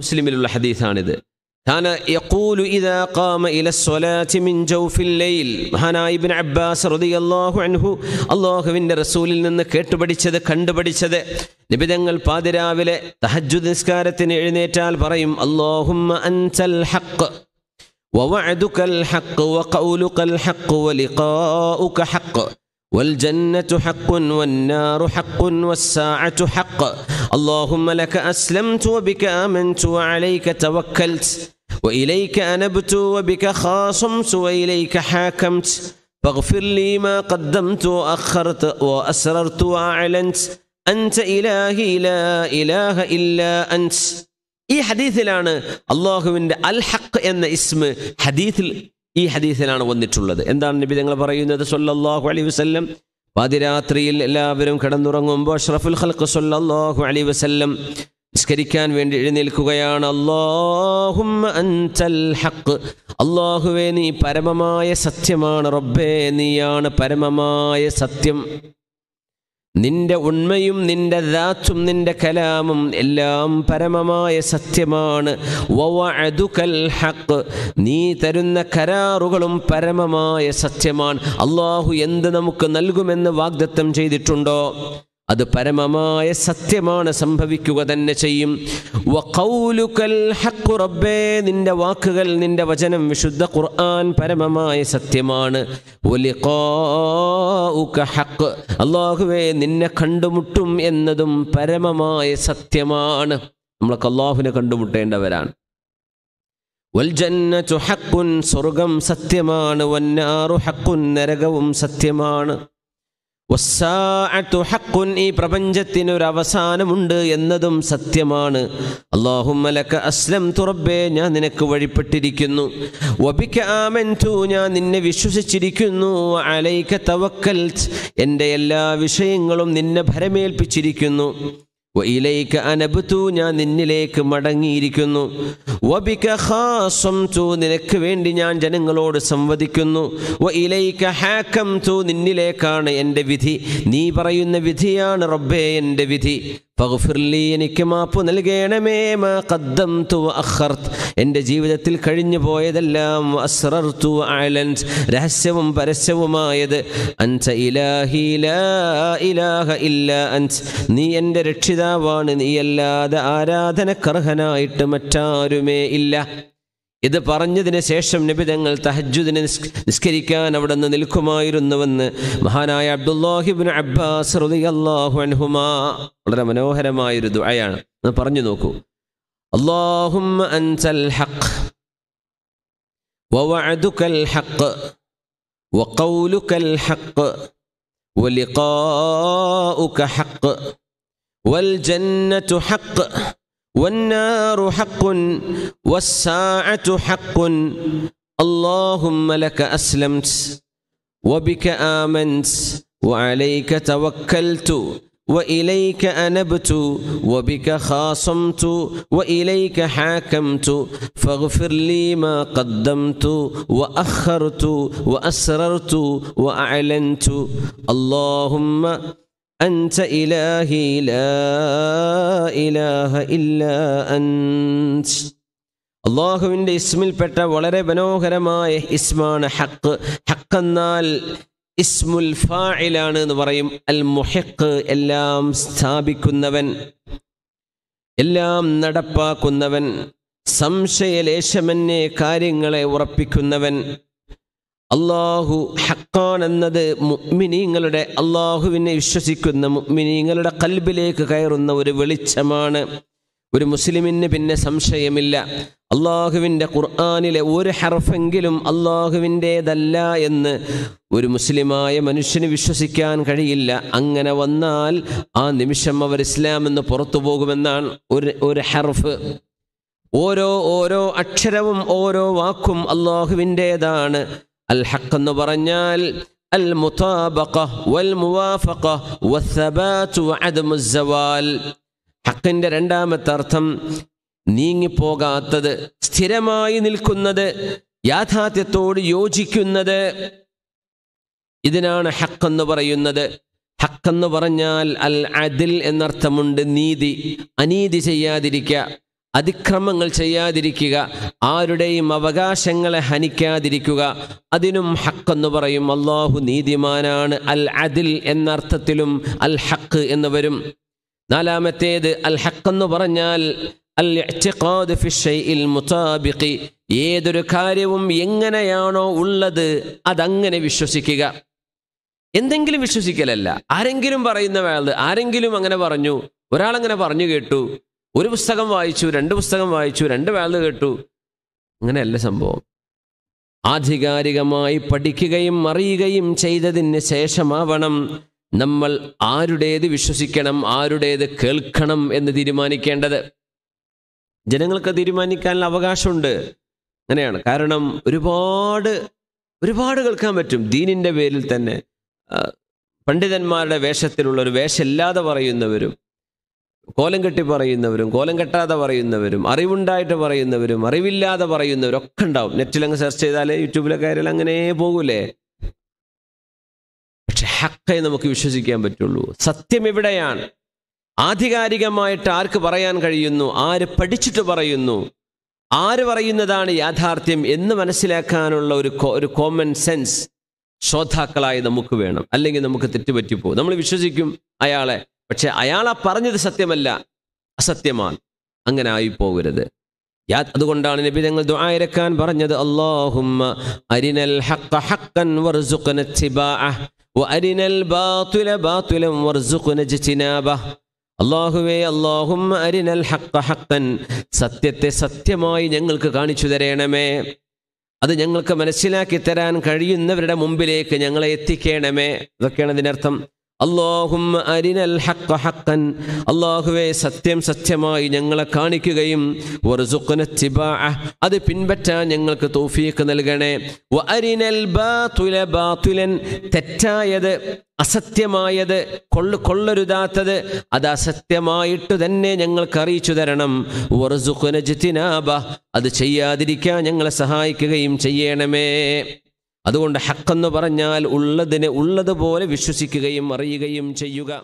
മുസ്ലിമിലുള്ള ഹദീസാണിത് അള്ളാഹുവിന്റെ റസൂലിൽ നിന്ന് കേട്ടുപഠിച്ചത് കണ്ടുപഠിച്ചത് നിബിതങ്ങൾ പാതിരാവിലെ തഹജു നിസ്കാരത്തിന് എഴുന്നേറ്റാൽ പറയും അള്ളാഹുമ്മ والجنة حق والنار حق والساعة حق اللهم لك أسلمت وبك آمنت وعليك توكلت وإليك أنبت وبك خاصمت وإليك حاكمت فاغفر لي ما قدمت وأخرت وأسررت وأعلنت أنت إلهي لا إله إلا أنت ഈ ഹദീസിലാണ് അള്ളാഹുവിൻ്റെ അൽ الحق എന്ന ഇസ്മ حديث ഈ ഹദീസിലാണ് വന്നിട്ടുള്ളത് എന്താണ് നബി തങ്ങൾ പറയുന്നത് സൊല്ലാഹു അലി വസ്ല്ലം പാതിരാത്രിയിൽ എല്ലാവരും കിടന്നുറങ്ങുമ്പോൾ അഷ്റഫുൽ ഖൽഖ് സൊല്ലാഹു അലി വസ്ല്ലം നിസ്കരിക്കാൻ വേണ്ടി എഴുന്നേൽക്കുകയാണ് അള്ളാഹുമ്മ അൻതൽ അള്ളാഹുവേ നീ പരമമായ സത്യമാണ് റബ്ബേ നീയാണ് പരമമായ സത്യം നിന്റെ ഉണ്മയും നിന്റെ ദാത്തും നിന്റെ കലാമും എല്ലാം പരമമായ സത്യമാണ് നീ തരുന്ന കരാറുകളും പരമമായ സത്യമാണ് അള്ളാഹു എന്ത് നമുക്ക് നൽകുമെന്ന് വാഗ്ദത്തം ചെയ്തിട്ടുണ്ടോ അത് പരമമായ സത്യമാണ് സംഭവിക്കുക തന്നെ ചെയ്യും റബ്ബേ നിന്റെ വാക്കുകൾ നിന്റെ വചനം വിശുദ്ധ ഖുർആൻ പരമമായ സത്യമാണ് അള്ളാഹുവെ നിന്നെ കണ്ടുമുട്ടും എന്നതും പരമമായ സത്യമാണ് നമ്മളൊക്കെ അള്ളാഹുവിനെ കണ്ടുമുട്ടേണ്ടവരാണ് സ്വർഗം സത്യമാണ് വന്നാറു ഹക്കുൻ നരകവും സത്യമാണ് ഈ പ്രപഞ്ചത്തിന് ഒരു അവസാനമുണ്ട് എന്നതും സത്യമാണ് അള്ളാഹുമലക്ക അസ്ലം തുറബേ ഞാൻ നിനക്ക് വഴിപ്പെട്ടിരിക്കുന്നു ഞാൻ നിന്നെ വിശ്വസിച്ചിരിക്കുന്നു അലൈക്ക തവക്കൽ എൻ്റെ എല്ലാ വിഷയങ്ങളും നിന്നെ ഭരമേൽപ്പിച്ചിരിക്കുന്നു വയിലേക്ക് അനബുത്തു ഞാൻ നിന്നിലേക്ക് മടങ്ങിയിരിക്കുന്നു വബിക ഹാസം തു നിനക്ക് വേണ്ടി ഞാൻ ജനങ്ങളോട് സംവദിക്കുന്നു വയിലേക്ക് ഹാക്കം തു നിന്നിലേക്കാണ് എൻ്റെ വിധി നീ പറയുന്ന വിധിയാണ് റബ്ബേ എൻ്റെ വിധി പകുഫിർലി എനിക്ക് മാപ്പ് നൽകേണമേ മാ തു അഖർത്ത് എൻ്റെ ജീവിതത്തിൽ കഴിഞ്ഞു പോയതെല്ലാം അസ്റർത്തു ആലൻസ് രഹസ്യവും പരസ്യവുമായത് അൻസ ഇലാഹി ലാ ഇലാഹ ഇല്ല അൻസ് നീ എൻ്റെ രക്ഷിതാവാണ് നീയല്ലാതെ ആരാധനക്കർഹനായിട്ട് മറ്റാരുമേ ഇല്ല ഇത് പറഞ്ഞതിന് ശേഷം നിബിതങ്ങൾ തഹജുദിനെ നിസ്കരിക്കാൻ അവിടെ നിന്ന് നിൽക്കുമായിരുന്നുവെന്ന് മഹാനായ അബ്ദുല്ലാഹിബിൻ അബ്ബാസ് അൻഹുമാ വളരെ മനോഹരമായൊരു ദുആയാണ് എന്ന് പറഞ്ഞു നോക്കൂ അള്ളാഹുമ്മ ഹഖ് ووعدك الحق وقولك الحق ولقاؤك حق والجنة حق والنار حق والساعة حق اللهم لك أسلمت وبك آمنت وعليك توكلت وإليك أنبت وبك خاصمت وإليك حاكمت فاغفر لي ما قدمت وأخرت وأسررت وأعلنت اللهم أنت إلهي لا إله إلا أنت അള്ളാഹുവിൻ്റെ ഇസ്മിൽപ്പെട്ട വളരെ മനോഹരമായ ഇസ്മാണ് ഹക്ക് ഹക്കെന്നാൽ ഇസ്മുൽ ഫായിലാണ് എന്ന് പറയും അൽ മുഹക്ക് എല്ലാം സ്ഥാപിക്കുന്നവൻ എല്ലാം നടപ്പാക്കുന്നവൻ സംശയലേശമന്യേ കാര്യങ്ങളെ ഉറപ്പിക്കുന്നവൻ അള്ളാഹു ഹക്കാൻ എന്നത് മുഗ്മിനീങ്ങളുടെ അള്ളാഹുവിനെ വിശ്വസിക്കുന്ന മുഗ്മിനീങ്ങളുടെ കൽബിലേക്ക് കയറുന്ന ഒരു വെളിച്ചമാണ് ഒരു മുസ്ലിമിന് പിന്നെ സംശയമില്ല അള്ളാഹുവിൻ്റെ ഖുർആാനിലെ ഒരു ഹർഫെങ്കിലും അള്ളാഹുവിൻ്റേതല്ല എന്ന് ഒരു മുസ്ലിമായ മനുഷ്യന് വിശ്വസിക്കാൻ കഴിയില്ല അങ്ങനെ വന്നാൽ ആ നിമിഷം അവർ ഇസ്ലാം എന്ന് പുറത്തു പോകുമെന്നാണ് ഒരു ഒരു ഹർഫ് ഓരോ ഓരോ അക്ഷരവും ഓരോ വാക്കും അള്ളാഹുവിൻ്റേതാണ് അൽ ഹഖ് എന്ന് പറഞ്ഞാൽ അൽ മുതാബഖ വൽ മുവാഫഖ വസ്സബാതു വഅദമു സവാൽ ഹഖിന്റെ രണ്ടാമത്തെ അർത്ഥം നീങ്ങിപ്പോകാത്തത് സ്ഥിരമായി നിൽക്കുന്നത് യാഥാർത്ഥ്യത്തോട് യോജിക്കുന്നത് ഇതിനാണ് ഹക്ക് എന്ന് പറയുന്നത് ഹക്ക് എന്ന് പറഞ്ഞാൽ അൽ അദിൽ എന്നർത്ഥമുണ്ട് നീതി അനീതി ചെയ്യാതിരിക്കുക അതിക്രമങ്ങൾ ചെയ്യാതിരിക്കുക ആരുടെയും അവകാശങ്ങളെ ഹനിക്കാതിരിക്കുക അതിനും ഹക്കെന്ന് പറയും അള്ളാഹു നീതിമാനാണ് അൽ അതിൽ എന്നർത്ഥത്തിലും അൽ ഹക്ക് എന്ന് വരും നാലാമത്തേത് അൽ ഹക്കെന്ന് പറഞ്ഞാൽ അൽ ഏതൊരു കാര്യവും എങ്ങനെയാണോ ഉള്ളത് അതങ്ങനെ വിശ്വസിക്കുക എന്തെങ്കിലും വിശ്വസിക്കലല്ല ആരെങ്കിലും പറയുന്ന ആരെങ്കിലും അങ്ങനെ പറഞ്ഞു ഒരാളങ്ങനെ പറഞ്ഞു കേട്ടു ഒരു പുസ്തകം വായിച്ചു രണ്ട് പുസ്തകം വായിച്ചു രണ്ട് വേള് കേട്ടു അങ്ങനെയല്ല സംഭവം ആധികാരികമായി പഠിക്കുകയും അറിയുകയും ചെയ്തതിന് ശേഷമാവണം നമ്മൾ ആരുടേത് വിശ്വസിക്കണം ആരുടേത് കേൾക്കണം എന്ന് തീരുമാനിക്കേണ്ടത് ജനങ്ങൾക്ക് തീരുമാനിക്കാനുള്ള അവകാശമുണ്ട് അങ്ങനെയാണ് കാരണം ഒരുപാട് ഒരുപാട് കേൾക്കാൻ പറ്റും ദീനിൻ്റെ പേരിൽ തന്നെ പണ്ഡിതന്മാരുടെ വേഷത്തിലുള്ള ഒരു വേഷമില്ലാതെ പറയുന്നവരും കോലം കെട്ടി പറയുന്നവരും കോലം കെട്ടാതെ പറയുന്നവരും അറിവുണ്ടായിട്ട് പറയുന്നവരും അറിവില്ലാതെ പറയുന്നവരും ഒക്കെ ഉണ്ടാവും നെറ്റിലങ്ങ് സെർച്ച് ചെയ്താൽ യൂട്യൂബിലൊക്കെ ആയാലും അങ്ങനെ പോകൂലേ പക്ഷെ ഹക്കേ നമുക്ക് വിശ്വസിക്കാൻ പറ്റുള്ളൂ സത്യം എവിടെയാണ് ആധികാരികമായിട്ട് ആർക്ക് പറയാൻ കഴിയുന്നു ആര് പഠിച്ചിട്ട് പറയുന്നു ആര് പറയുന്നതാണ് യാഥാർത്ഥ്യം എന്ന് മനസ്സിലാക്കാനുള്ള ഒരു ഒരു കോമൺ സെൻസ് ശ്രോതാക്കളായി നമുക്ക് വേണം അല്ലെങ്കിൽ നമുക്ക് തെറ്റുപറ്റിപ്പോകും നമ്മൾ വിശ്വസിക്കും അയാളെ പക്ഷെ അയാളാ പറഞ്ഞത് സത്യമല്ല അസത്യമാണ് അങ്ങനെ ആയി പോകരുത് അതുകൊണ്ടാണ് നബി തങ്ങൾ ദുആയിരക്കാൻ പറഞ്ഞത് അല്ലാഹുമ്മ അരിനൽ ഹഖ ഹഖൻ വർസുഖന തിബാഅ വഅരിനൽ ബാതില ബാതിലൻ വർസുഖന ജ്തിനാബ അല്ലാഹുവേ അല്ലാഹുമ്മ അരിനൽ ഹഖ ഹഖൻ സത്യത്തെ സത്യമായി ഞങ്ങൾക്ക് കാണിച്ചു തരണമേ അത് ഞങ്ങൾക്ക് മനസ്സിലാക്കി തരാൻ കഴിയുന്നവരുടെ മുമ്പിലേക്ക് ഞങ്ങളെ എത്തിക്കണമേ ഇതൊക്കെയാണ് ഇതിനർത്ഥം അള്ളാഹും അരിനൽ ഹക്ക ഹക്കൻ അള്ളാഹുവെ സത്യം സത്യമായി ഞങ്ങളെ കാണിക്കുകയും അത് പിൻപറ്റാൻ ഞങ്ങൾക്ക് തോഫീക്ക് നൽകണേ അരിനൽ ബാതുലൻ തെറ്റായത് അസത്യമായത് കൊള്ള കൊള്ളരുതാത്തത് അത് അസത്യമായിട്ട് തന്നെ ഞങ്ങൾക്ക് അറിയിച്ചു തരണം അത് ചെയ്യാതിരിക്കാൻ ഞങ്ങളെ സഹായിക്കുകയും ചെയ്യണമേ അതുകൊണ്ട് ഹക്കെന്ന് പറഞ്ഞാൽ ഉള്ളതിനെ ഉള്ളതുപോലെ വിശ്വസിക്കുകയും അറിയുകയും ചെയ്യുക